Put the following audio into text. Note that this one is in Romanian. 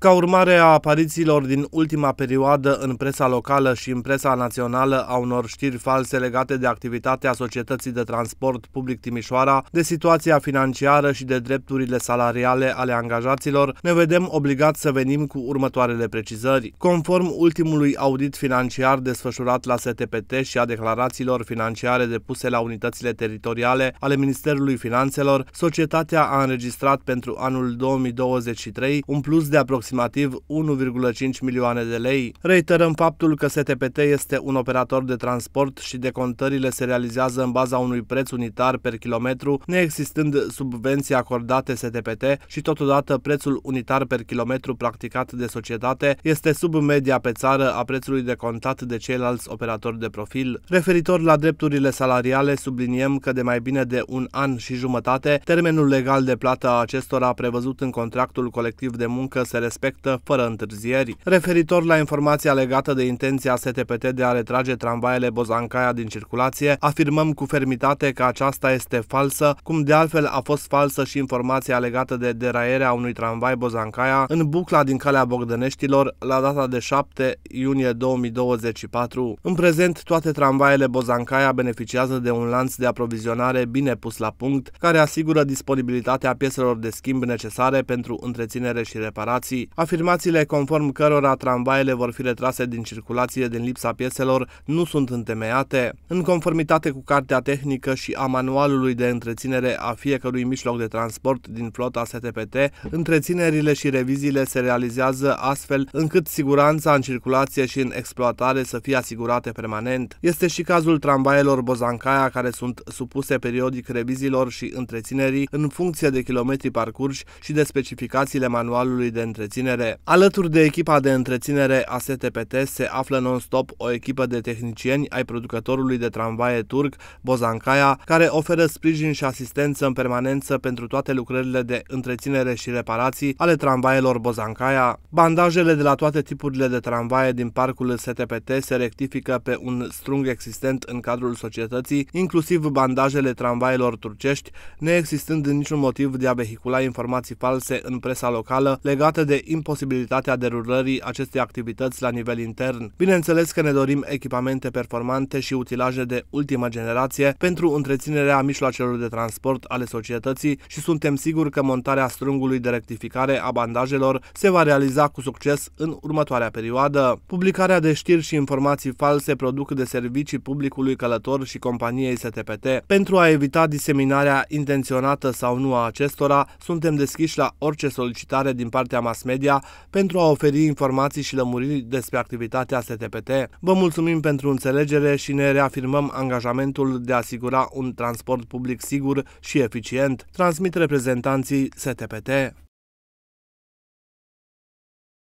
Ca urmare a aparițiilor din ultima perioadă în presa locală și în presa națională a unor știri false legate de activitatea Societății de Transport Public Timișoara, de situația financiară și de drepturile salariale ale angajaților, ne vedem obligați să venim cu următoarele precizări. Conform ultimului audit financiar desfășurat la STPT și a declarațiilor financiare depuse la unitățile teritoriale ale Ministerului Finanțelor, societatea a înregistrat pentru anul 2023 un plus de aproximativ aproximativ 1,5 milioane de lei. Reiterăm faptul că STPT este un operator de transport și decontările se realizează în baza unui preț unitar per kilometru, neexistând subvenții acordate STPT și totodată prețul unitar per kilometru practicat de societate este sub media pe țară a prețului decontat de ceilalți operatori de profil. Referitor la drepturile salariale, subliniem că de mai bine de un an și jumătate, termenul legal de plată a acestora prevăzut în contractul colectiv de muncă se respectă respectă fără întârzieri. Referitor la informația legată de intenția STPT de a retrage tramvaiele Bozancaia din circulație, afirmăm cu fermitate că aceasta este falsă, cum de altfel a fost falsă și informația legată de deraierea unui tramvai Bozancaia în bucla din calea Bogdăneștilor la data de 7 iunie 2024. În prezent, toate tramvaiele Bozancaia beneficiază de un lanț de aprovizionare bine pus la punct, care asigură disponibilitatea pieselor de schimb necesare pentru întreținere și reparații. Afirmațiile conform cărora tramvaiele vor fi retrase din circulație din lipsa pieselor nu sunt întemeiate. În conformitate cu cartea tehnică și a manualului de întreținere a fiecărui mijloc de transport din flota STPT, întreținerile și reviziile se realizează astfel încât siguranța în circulație și în exploatare să fie asigurate permanent. Este și cazul tramvaielor Bozancaia care sunt supuse periodic reviziilor și întreținerii în funcție de kilometri parcurși și de specificațiile manualului de întreținere întreținere. Alături de echipa de întreținere a STPT se află non-stop o echipă de tehnicieni ai producătorului de tramvaie turc, Bozancaia, care oferă sprijin și asistență în permanență pentru toate lucrările de întreținere și reparații ale tramvaielor Bozancaia. Bandajele de la toate tipurile de tramvaie din parcul STPT se rectifică pe un strung existent în cadrul societății, inclusiv bandajele tramvaielor turcești, neexistând niciun motiv de a vehicula informații false în presa locală legate de de imposibilitatea derulării acestei activități la nivel intern. Bineînțeles că ne dorim echipamente performante și utilaje de ultimă generație pentru întreținerea mijloacelor de transport ale societății și suntem siguri că montarea strungului de rectificare a bandajelor se va realiza cu succes în următoarea perioadă. Publicarea de știri și informații false produc de servicii publicului călător și companiei STPT. Pentru a evita diseminarea intenționată sau nu a acestora, suntem deschiși la orice solicitare din partea mass media pentru a oferi informații și lămuriri despre activitatea STPT. Vă mulțumim pentru înțelegere și ne reafirmăm angajamentul de a asigura un transport public sigur și eficient, transmit reprezentanții STPT.